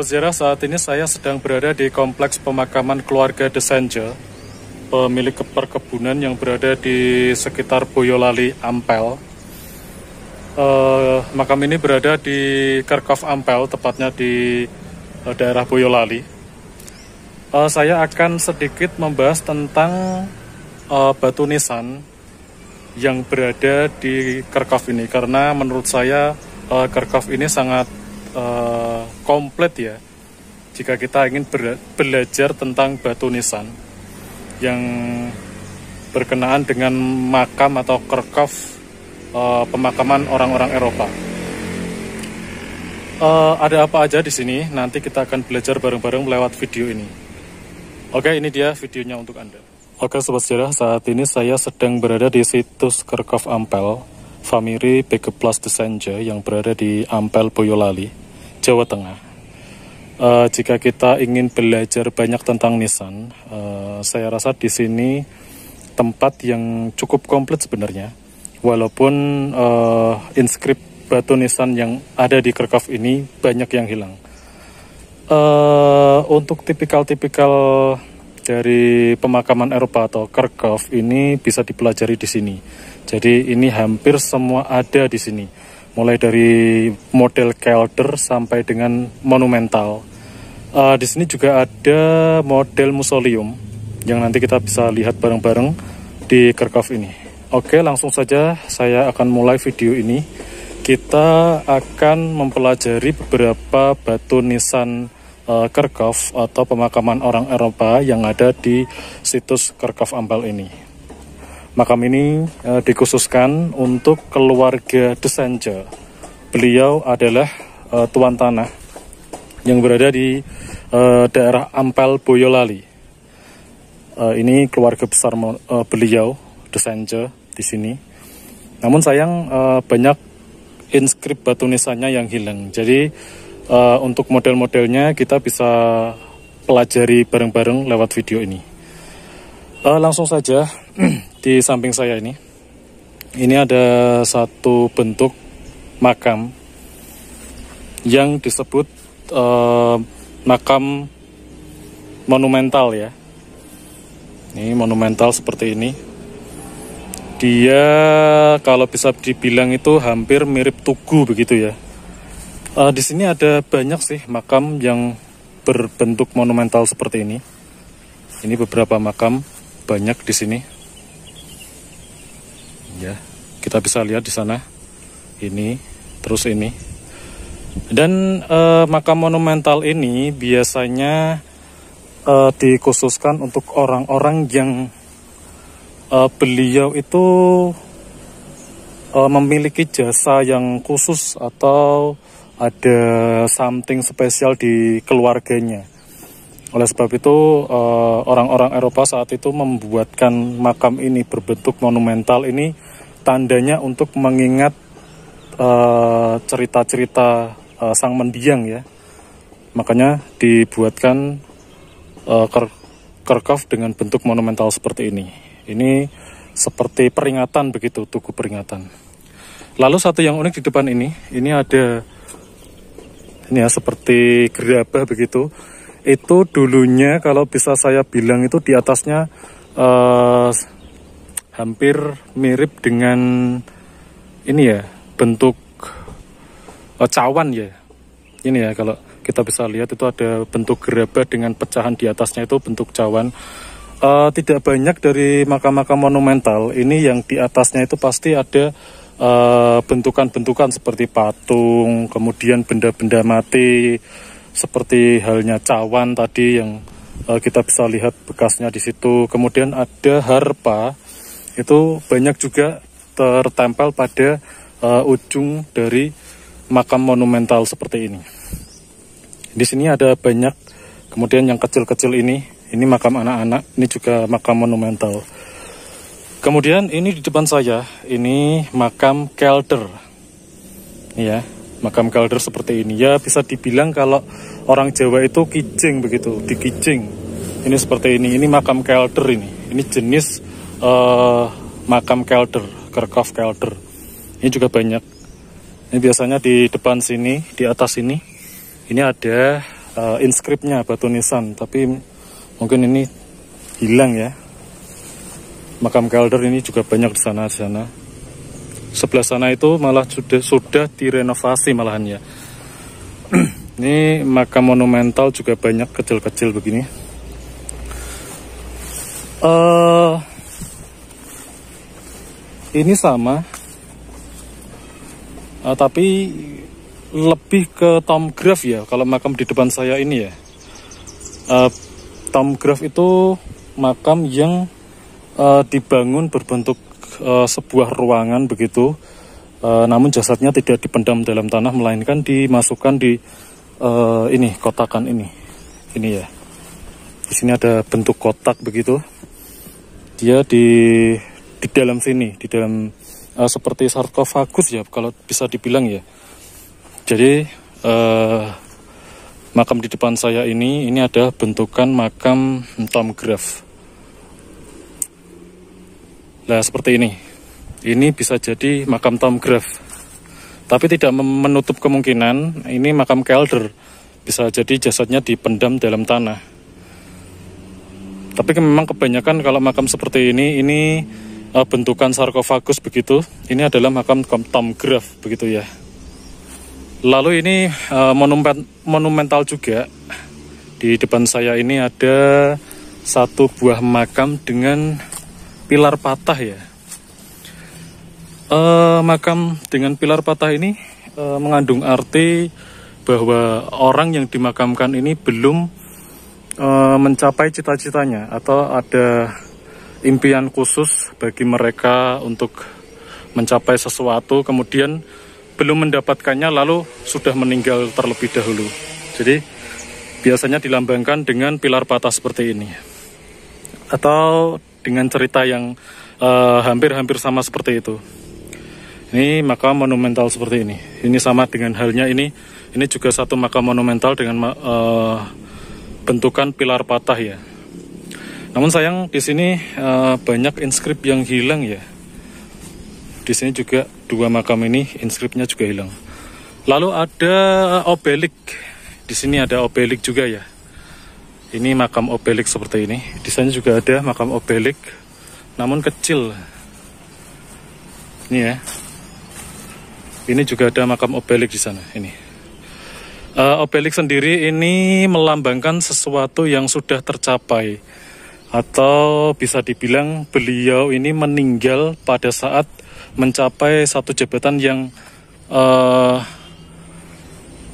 peziarah saat ini saya sedang berada di kompleks pemakaman keluarga Desanja, pemilik perkebunan yang berada di sekitar Boyolali, Ampel. Uh, makam ini berada di Kerkov Ampel, tepatnya di uh, daerah Boyolali. Uh, saya akan sedikit membahas tentang uh, batu nisan yang berada di Kerkov ini, karena menurut saya uh, Kerkov ini sangat uh, komplit ya jika kita ingin belajar tentang batu nisan yang berkenaan dengan makam atau kerkaf uh, pemakaman orang-orang Eropa. Uh, ada apa aja di sini? Nanti kita akan belajar bareng-bareng lewat video ini. Oke, ini dia videonya untuk Anda. Oke, sobat sejarah, saat ini saya sedang berada di situs kerkov Ampel Famiri Plus Desenja yang berada di Ampel Boyolali, Jawa Tengah. Uh, jika kita ingin belajar banyak tentang nisan, uh, eh, saya rasa di sini tempat yang cukup komplit sebenarnya. Walaupun uh, inskrip batu nisan yang ada di Kerkaf ini banyak yang hilang. Uh, untuk tipikal-tipikal dari pemakaman Eropa atau Kerkhof ini bisa dipelajari di sini. Jadi ini hampir semua ada di sini. Mulai dari model kelder sampai dengan monumental. Uh, di sini juga ada model musolium yang nanti kita bisa lihat bareng-bareng di Kerkhof ini. Oke, langsung saja saya akan mulai video ini. Kita akan mempelajari beberapa batu nisan uh, eh, Kerkov atau pemakaman orang Eropa yang ada di situs Kerkov Ampel ini. Makam ini uh, dikhususkan untuk keluarga Desenja. Beliau adalah uh, tuan tanah yang berada di uh, daerah Ampel Boyolali. Uh, ini keluarga besar uh, beliau Desenja di sini. Namun sayang uh, banyak inskrip batu nisannya yang hilang. Jadi uh, untuk model-modelnya kita bisa pelajari bareng-bareng lewat video ini. Uh, langsung saja di samping saya ini, ini ada satu bentuk makam yang disebut uh, makam monumental ya. Ini monumental seperti ini. Dia kalau bisa dibilang itu hampir mirip tugu begitu ya. Uh, di sini ada banyak sih makam yang berbentuk monumental seperti ini. Ini beberapa makam banyak di sini. Ya, kita bisa lihat di sana. Ini, terus ini. Dan uh, makam monumental ini biasanya uh, dikhususkan untuk orang-orang yang uh, beliau itu uh, memiliki jasa yang khusus atau ada something spesial di keluarganya. Oleh sebab itu, eh, orang-orang Eropa saat itu membuatkan makam ini berbentuk monumental ini tandanya untuk mengingat eh, cerita-cerita eh, sang mendiang ya. Makanya dibuatkan kerkaf dengan bentuk monumental seperti ini. Ini seperti peringatan begitu, tugu peringatan. Lalu satu yang unik di depan ini, ini ada ya seperti gerabah begitu itu dulunya kalau bisa saya bilang itu di atasnya uh, hampir mirip dengan ini ya bentuk uh, cawan ya ini ya kalau kita bisa lihat itu ada bentuk gerabah dengan pecahan di atasnya itu bentuk cawan uh, tidak banyak dari makam-makam monumental ini yang di atasnya itu pasti ada Eh, bentukan-bentukan seperti patung, kemudian benda-benda mati seperti halnya cawan tadi yang uh, kita bisa lihat bekasnya di situ. Kemudian ada harpa itu banyak juga tertempel pada uh, ujung dari makam monumental seperti ini. Di sini ada banyak, kemudian yang kecil-kecil ini, ini makam anak-anak, ini juga makam monumental. Kemudian ini di depan saya, ini makam Kelder. Ya, makam Kelder seperti ini. Ya, bisa dibilang kalau orang Jawa itu kijing begitu, di dikijing. Ini seperti ini, ini makam Kelder ini. Ini jenis uh, makam Kelder, kerkaf Kelder. Ini juga banyak. Ini biasanya di depan sini, di atas ini. Ini ada uh, eh, inskripnya batu nisan, tapi mungkin ini hilang ya makam Calder ini juga banyak di sana sana. Sebelah sana itu malah sudah sudah direnovasi ya. ini makam monumental juga banyak kecil-kecil begini. Uh, ini sama, uh, tapi lebih ke Tom Graf ya kalau makam di depan saya ini ya uh, Graf itu makam yang uh, dibangun berbentuk uh, sebuah ruangan begitu. Uh, namun jasadnya tidak dipendam dalam tanah melainkan dimasukkan di uh, ini kotakan ini. Ini ya. Di sini ada bentuk kotak begitu. Dia di di dalam sini, di dalam uh, seperti sarkofagus ya kalau bisa dibilang ya. Jadi uh, makam di depan saya ini ini ada bentukan makam Tom graff. Nah seperti ini. Ini bisa jadi makam tom tomgraf. Tapi tidak menutup kemungkinan ini makam kelder. Bisa jadi jasadnya dipendam dalam tanah. Tapi memang kebanyakan kalau makam seperti ini, ini eh, bentukan sarkofagus begitu. Ini adalah makam tom tomgraf begitu ya. Lalu ini uh, monumen, monumental juga. Di depan saya ini ada satu buah makam dengan pilar patah ya. E, makam dengan pilar patah ini e, mengandung arti bahwa orang yang dimakamkan ini belum e, mencapai cita-citanya atau ada impian khusus bagi mereka untuk mencapai sesuatu kemudian belum mendapatkannya lalu sudah meninggal terlebih dahulu. Jadi biasanya dilambangkan dengan pilar patah seperti ini. Atau dengan cerita yang eh, hampir-hampir uh, sama seperti itu. Ini makam monumental seperti ini. Ini sama dengan halnya ini. Ini juga satu makam monumental dengan uh, bentukan pilar patah ya. Namun sayang di sini uh, banyak inskrip yang hilang ya. Di sini juga dua makam ini inskripnya juga hilang. Lalu ada obelik. Di sini ada obelik juga ya. Ini makam obelik seperti ini. Di sana juga ada makam obelik, namun kecil. Ini ya. Ini juga ada makam obelik di sana. Ini. Uh, eh, obelik sendiri ini melambangkan sesuatu yang sudah tercapai atau bisa dibilang beliau ini meninggal pada saat mencapai satu jabatan yang uh,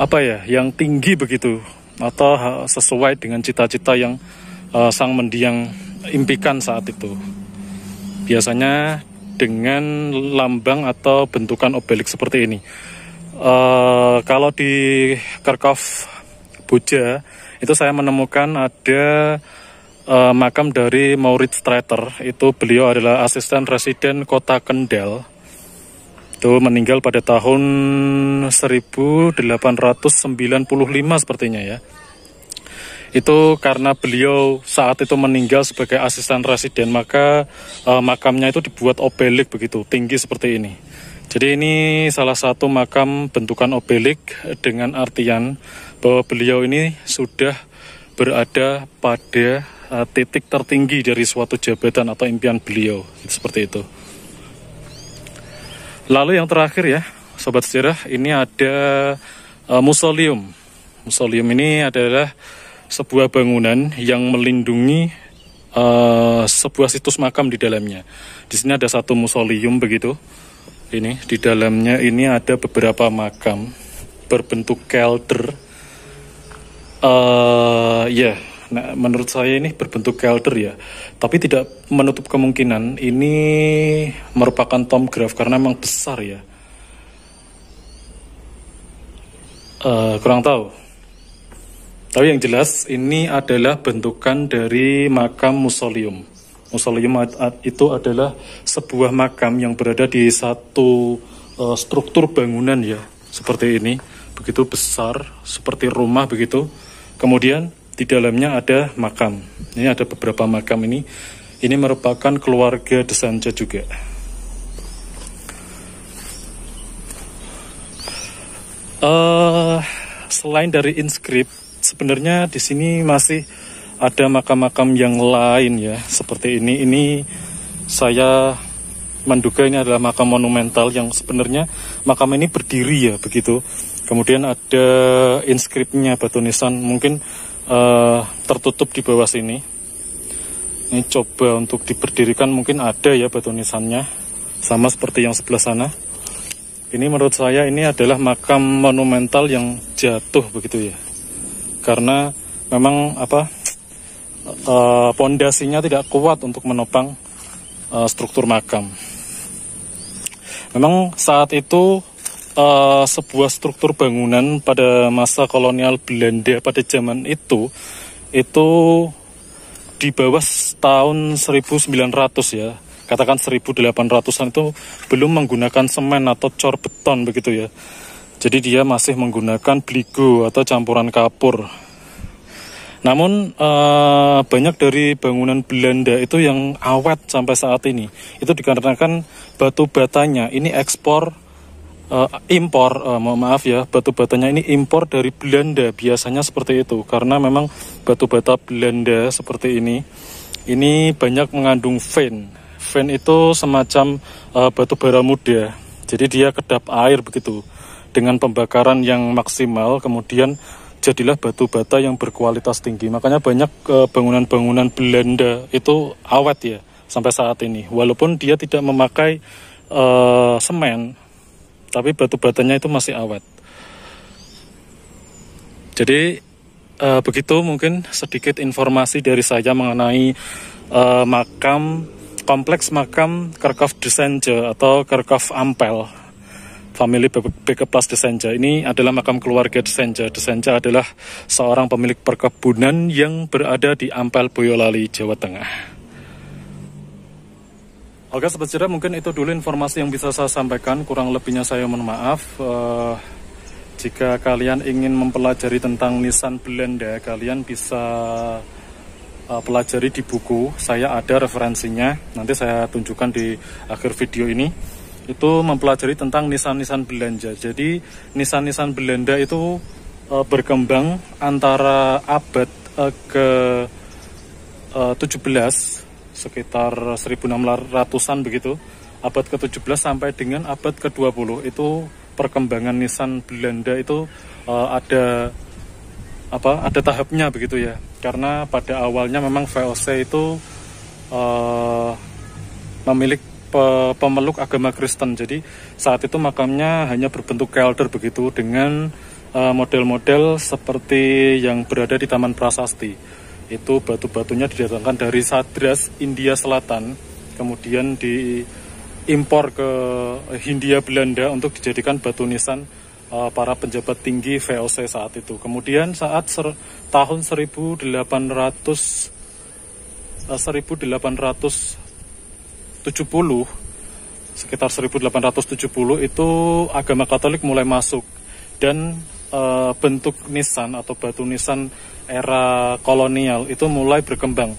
apa ya yang tinggi begitu atau sesuai dengan cita-cita yang uh, sang mendiang impikan saat itu. Biasanya dengan lambang atau bentukan obelik seperti ini. Uh, kalau di Kerkov Buja itu saya menemukan ada uh, makam dari Maurits Streiter. Itu beliau adalah asisten residen kota Kendal itu meninggal pada tahun 1895 sepertinya ya. Itu karena beliau saat itu meninggal sebagai asisten residen maka e, makamnya itu dibuat obelik begitu, tinggi seperti ini. Jadi ini salah satu makam bentukan obelik dengan artian bahwa beliau ini sudah berada pada eh, titik tertinggi dari suatu jabatan atau impian beliau seperti itu. Lalu yang terakhir ya, sobat sejarah, ini ada uh, eh, musolium. Musolium ini adalah sebuah bangunan yang melindungi uh, sebuah situs makam di dalamnya. Di sini ada satu musolium begitu. Ini di dalamnya ini ada beberapa makam berbentuk kelter. Uh, eh, ya, yeah Nah, menurut saya ini berbentuk kelder ya, tapi tidak menutup kemungkinan ini merupakan tomgraf karena memang besar ya. Uh, kurang tahu. Tapi yang jelas ini adalah bentukan dari makam musolium. Musolium itu adalah sebuah makam yang berada di satu uh, struktur bangunan ya, seperti ini, begitu besar, seperti rumah begitu. Kemudian di dalamnya ada makam. Ini ada beberapa makam ini. Ini merupakan keluarga Desanja juga. Uh, selain dari inskrip, sebenarnya di sini masih ada makam-makam yang lain ya, seperti ini. Ini saya menduga ini adalah makam monumental yang sebenarnya makam ini berdiri ya begitu. Kemudian ada inskripnya batu nisan mungkin uh, tertutup di bawah sini. Ini coba untuk diperdirikan mungkin ada ya batu nisannya. Sama seperti yang sebelah sana. Ini menurut saya ini adalah makam monumental yang jatuh begitu ya. Karena memang apa eh, pondasinya uh, tidak kuat untuk menopang uh, struktur makam. Memang saat itu uh, sebuah struktur bangunan pada masa kolonial Belanda pada zaman itu itu di bawah tahun 1900 ya katakan 1800-an itu belum menggunakan semen atau cor beton begitu ya jadi dia masih menggunakan bligo atau campuran kapur namun uh, banyak dari bangunan Belanda itu yang awet sampai saat ini itu dikarenakan batu batanya ini ekspor uh, impor uh, mohon maaf ya batu batanya ini impor dari Belanda biasanya seperti itu karena memang batu bata Belanda seperti ini ini banyak mengandung fen fen itu semacam uh, batu bara muda jadi dia kedap air begitu dengan pembakaran yang maksimal kemudian jadilah batu bata yang berkualitas tinggi makanya banyak bangunan-bangunan uh, Belanda itu awet ya sampai saat ini walaupun dia tidak memakai uh, semen tapi batu batanya itu masih awet. Jadi uh, begitu mungkin sedikit informasi dari saya mengenai uh, makam kompleks makam Kerkov Desenje atau Kerkov Ampel. Family Bekeplas Desenja ini adalah makam keluarga Desenja. Desenja adalah seorang pemilik perkebunan yang berada di Ampel, Boyolali, Jawa Tengah. Oke, Sobat Jira, mungkin itu dulu informasi yang bisa saya sampaikan. Kurang lebihnya saya mohon maaf. Uh, jika kalian ingin mempelajari tentang Nissan Blenda, ya, kalian bisa uh, pelajari di buku. Saya ada referensinya, nanti saya tunjukkan di akhir video ini. Itu mempelajari tentang Nissan-Nissan Belanda. Jadi, Nissan-Nissan Belanda itu uh, berkembang antara abad uh, ke uh, 17 sekitar 1600-an begitu abad ke-17 sampai dengan abad ke-20 itu perkembangan nisan Belanda itu uh, ada apa ada tahapnya begitu ya karena pada awalnya memang VOC itu uh, eh, memiliki pe pemeluk agama Kristen jadi saat itu makamnya hanya berbentuk kelder begitu dengan eh, model-model uh, model -model seperti yang berada di Taman Prasasti itu batu-batunya didatangkan dari Sadras India Selatan kemudian diimpor ke Hindia Belanda untuk dijadikan batu nisan eh, para pejabat tinggi VOC saat itu kemudian saat ser tahun 1800 1870 eh, sekitar 1870 itu agama Katolik mulai masuk dan uh, bentuk nisan atau batu nisan era kolonial itu mulai berkembang.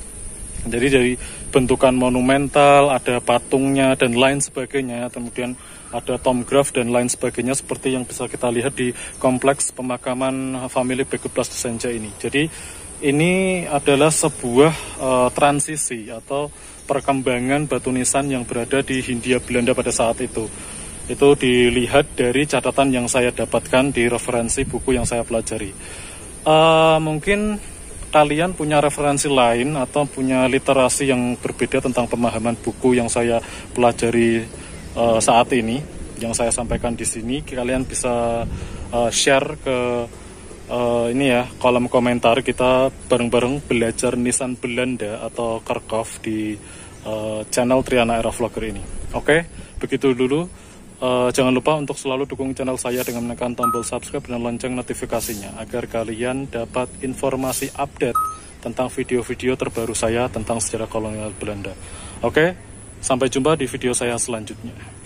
Jadi dari bentukan monumental, ada patungnya dan lain sebagainya, kemudian ada tomgraf dan lain sebagainya seperti yang bisa kita lihat di kompleks pemakaman family Begublas Senja ini. Jadi ini adalah sebuah uh, transisi atau perkembangan batu nisan yang berada di Hindia Belanda pada saat itu. Itu dilihat dari catatan yang saya dapatkan di referensi buku yang saya pelajari. Uh, mungkin kalian punya referensi lain atau punya literasi yang berbeda tentang pemahaman buku yang saya pelajari uh, saat ini, yang saya sampaikan di sini, kalian bisa uh, share ke uh, ini ya kolom komentar kita bareng-bareng belajar nisan Belanda atau Kerkov di uh, channel Triana Era Vlogger ini. Oke, okay? begitu dulu. Uh, jangan lupa untuk selalu dukung channel saya dengan menekan tombol subscribe dan lonceng notifikasinya agar kalian dapat informasi update tentang video-video terbaru saya tentang sejarah kolonial Belanda. Oke, sampai jumpa di video saya selanjutnya.